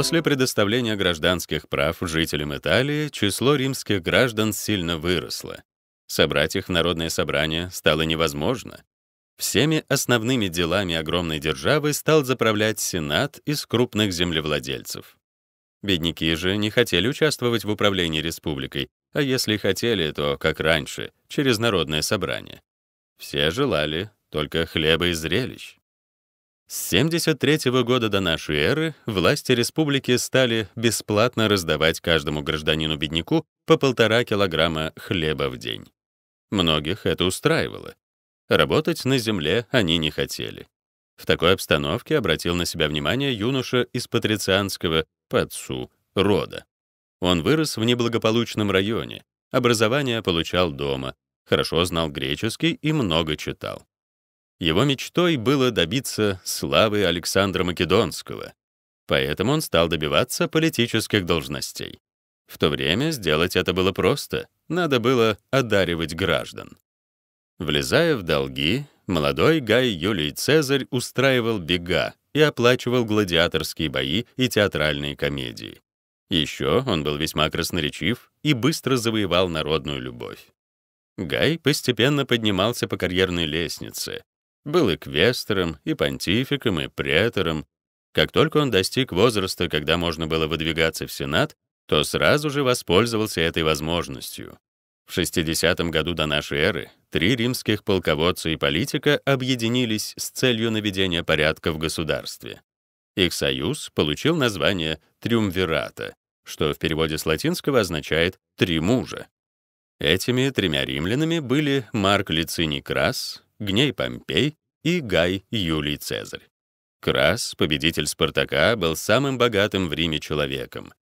После предоставления гражданских прав жителям Италии число римских граждан сильно выросло. Собрать их в народное собрание стало невозможно. Всеми основными делами огромной державы стал заправлять Сенат из крупных землевладельцев. Бедняки же не хотели участвовать в управлении республикой, а если хотели, то, как раньше, через народное собрание. Все желали только хлеба и зрелищ. С 73 года до нашей эры власти республики стали бесплатно раздавать каждому гражданину-бедняку по полтора килограмма хлеба в день. Многих это устраивало. Работать на земле они не хотели. В такой обстановке обратил на себя внимание юноша из патрицианского подсу рода. Он вырос в неблагополучном районе, образование получал дома, хорошо знал греческий и много читал. Его мечтой было добиться славы Александра Македонского, поэтому он стал добиваться политических должностей. В то время сделать это было просто, надо было одаривать граждан. Влезая в долги, молодой Гай Юлий Цезарь устраивал бега и оплачивал гладиаторские бои и театральные комедии. Еще он был весьма красноречив и быстро завоевал народную любовь. Гай постепенно поднимался по карьерной лестнице, был и квестором, и понтификом, и претором. Как только он достиг возраста, когда можно было выдвигаться в Сенат, то сразу же воспользовался этой возможностью. В 60 году до нашей эры три римских полководца и политика объединились с целью наведения порядка в государстве. Их союз получил название «триумвирата», что в переводе с латинского означает «три мужа». Этими тремя римлянами были Марк Лициний Крас, Гней Помпей и Гай Юлий Цезарь. Крас, победитель Спартака, был самым богатым в Риме человеком.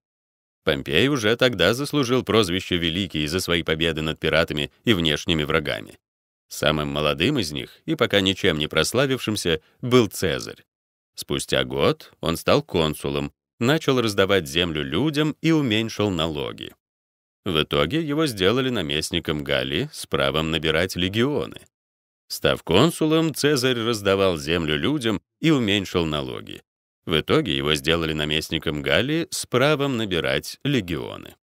Помпей уже тогда заслужил прозвище «Великий» за свои победы над пиратами и внешними врагами. Самым молодым из них и пока ничем не прославившимся был Цезарь. Спустя год он стал консулом, начал раздавать землю людям и уменьшил налоги. В итоге его сделали наместником Галлии с правом набирать легионы. Став консулом, Цезарь раздавал землю людям и уменьшил налоги. В итоге его сделали наместником Галлии с правом набирать легионы.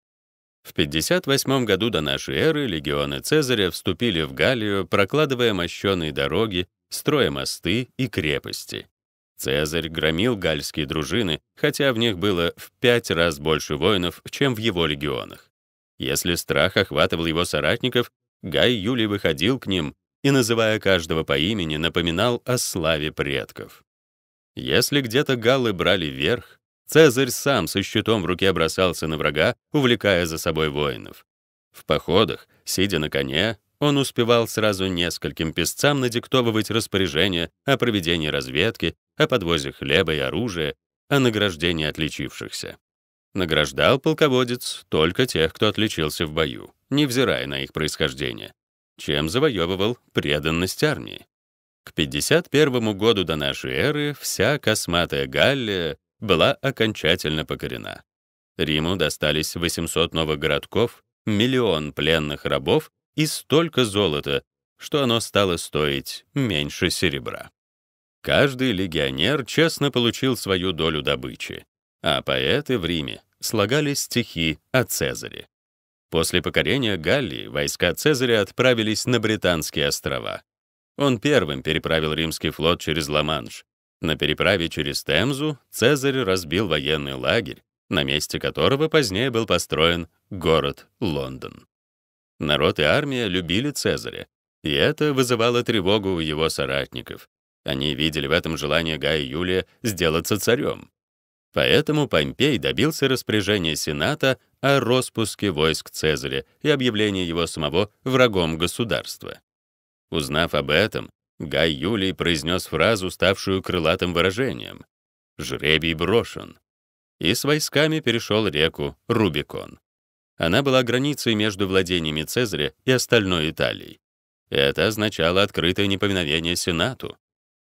В 58 году до нашей эры легионы Цезаря вступили в Галлию, прокладывая мощёные дороги, строя мосты и крепости. Цезарь громил гальские дружины, хотя в них было в пять раз больше воинов, чем в его легионах. Если страх охватывал его соратников, Гай Юлий выходил к ним, и, называя каждого по имени, напоминал о славе предков. Если где-то галлы брали верх, Цезарь сам со щитом в руке бросался на врага, увлекая за собой воинов. В походах, сидя на коне, он успевал сразу нескольким песцам надиктовывать распоряжения о проведении разведки, о подвозе хлеба и оружия, о награждении отличившихся. Награждал полководец только тех, кто отличился в бою, невзирая на их происхождение чем завоевывал преданность армии. К 51 году до нашей эры вся косматая Галлия была окончательно покорена. Риму достались 800 новых городков, миллион пленных рабов и столько золота, что оно стало стоить меньше серебра. Каждый легионер честно получил свою долю добычи, а поэты в Риме слагали стихи о Цезаре. После покорения Галлии войска Цезаря отправились на Британские острова. Он первым переправил римский флот через Ла-Манш. На переправе через Темзу Цезарь разбил военный лагерь, на месте которого позднее был построен город Лондон. Народ и армия любили Цезаря, и это вызывало тревогу у его соратников. Они видели в этом желание Гая Юлия сделаться царем. Поэтому Помпей добился распоряжения Сената о распуске войск Цезаря и объявлении его самого врагом государства. Узнав об этом, Гай Юлий произнес фразу, ставшую крылатым выражением «Жребий брошен», и с войсками перешел реку Рубикон. Она была границей между владениями Цезаря и остальной Италией. Это означало открытое неповиновение Сенату.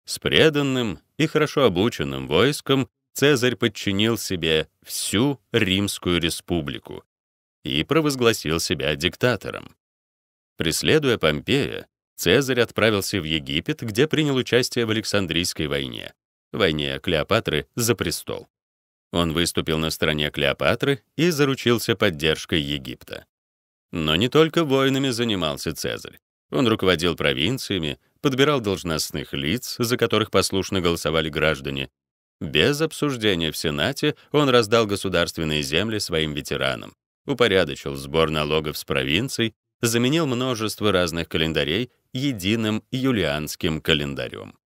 С преданным и хорошо обученным войском Цезарь подчинил себе всю Римскую республику и провозгласил себя диктатором. Преследуя Помпея, Цезарь отправился в Египет, где принял участие в Александрийской войне, войне Клеопатры за престол. Он выступил на стороне Клеопатры и заручился поддержкой Египта. Но не только войнами занимался Цезарь. Он руководил провинциями, подбирал должностных лиц, за которых послушно голосовали граждане, без обсуждения в Сенате он раздал государственные земли своим ветеранам, упорядочил сбор налогов с провинций, заменил множество разных календарей единым юлианским календарем.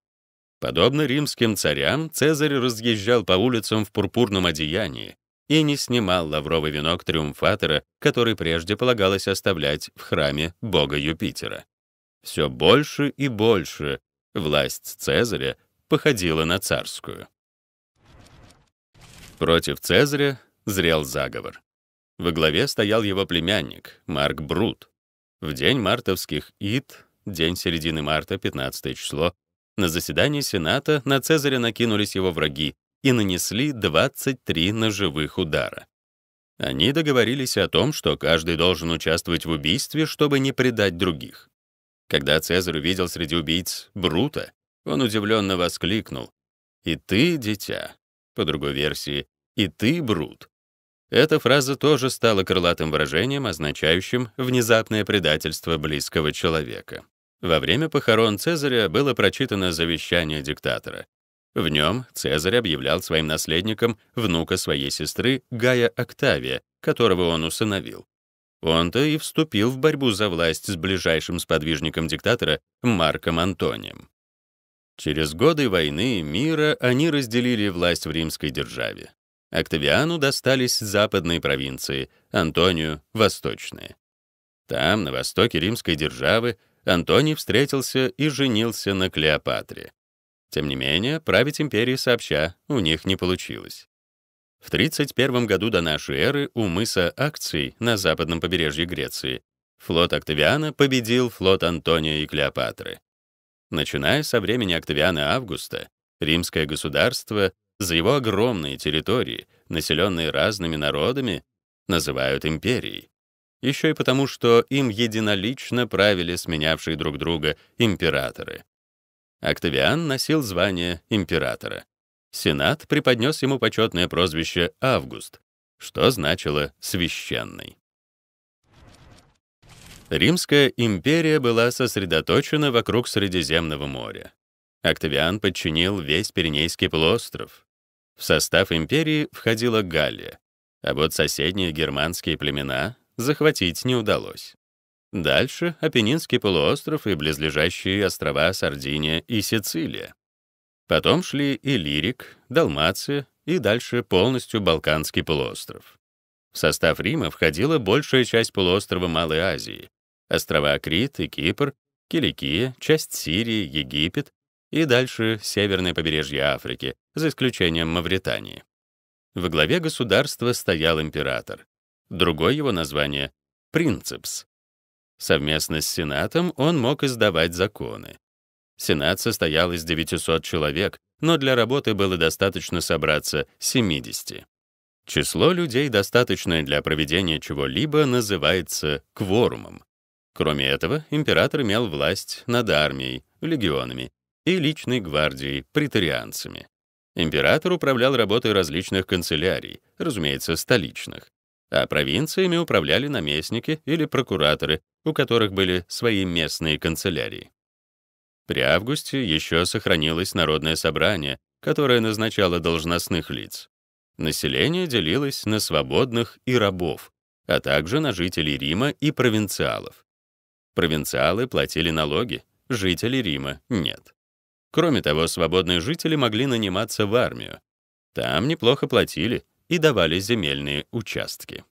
Подобно римским царям, Цезарь разъезжал по улицам в пурпурном одеянии и не снимал лавровый венок триумфатора, который прежде полагалось оставлять в храме бога Юпитера. Все больше и больше власть Цезаря походила на царскую. Против Цезаря зрел заговор. Во главе стоял его племянник, Марк Брут. В день мартовских ид, день середины марта, 15 число, на заседании Сената на Цезаря накинулись его враги и нанесли 23 ножевых удара. Они договорились о том, что каждый должен участвовать в убийстве, чтобы не предать других. Когда Цезарь увидел среди убийц Брута, он удивленно воскликнул. «И ты, дитя?» По другой версии, и ты Брут». Эта фраза тоже стала крылатым выражением, означающим внезапное предательство близкого человека. Во время похорон Цезаря было прочитано завещание диктатора. В нем Цезарь объявлял своим наследником внука своей сестры Гая Октавия, которого он усыновил. Он-то и вступил в борьбу за власть с ближайшим сподвижником диктатора Марком Антонием. Через годы войны и мира они разделили власть в римской державе. Октавиану достались западные провинции, Антонию — восточные. Там, на востоке римской державы, Антоний встретился и женился на Клеопатре. Тем не менее, править империей сообща у них не получилось. В 31 году до нашей эры у мыса Акций на западном побережье Греции флот Октавиана победил флот Антония и Клеопатры. Начиная со времени Октавиана Августа, римское государство за его огромные территории, населенные разными народами, называют империей. Еще и потому, что им единолично правили сменявшие друг друга императоры. Октавиан носил звание императора. Сенат преподнес ему почетное прозвище «Август», что значило «священный». Римская империя была сосредоточена вокруг Средиземного моря. Октавиан подчинил весь Пиренейский полуостров. В состав империи входила Галлия, а вот соседние германские племена захватить не удалось. Дальше — Апеннинский полуостров и близлежащие острова Сардиния и Сицилия. Потом шли и Лирик, Далмация и дальше полностью Балканский полуостров. В состав Рима входила большая часть полуострова Малой Азии, острова Крит и Кипр, Киликия, часть Сирии, Египет, и дальше северное побережье Африки, за исключением Мавритании. Во главе государства стоял император. Другое его название — принцепс. Совместно с Сенатом он мог издавать законы. Сенат состоял из 900 человек, но для работы было достаточно собраться 70. Число людей, достаточное для проведения чего-либо, называется кворумом. Кроме этого, император имел власть над армией, легионами и личной гвардией, претарианцами. Император управлял работой различных канцелярий, разумеется, столичных, а провинциями управляли наместники или прокураторы, у которых были свои местные канцелярии. При августе еще сохранилось народное собрание, которое назначало должностных лиц. Население делилось на свободных и рабов, а также на жителей Рима и провинциалов. Провинциалы платили налоги, жители Рима — нет. Кроме того, свободные жители могли наниматься в армию. Там неплохо платили и давали земельные участки.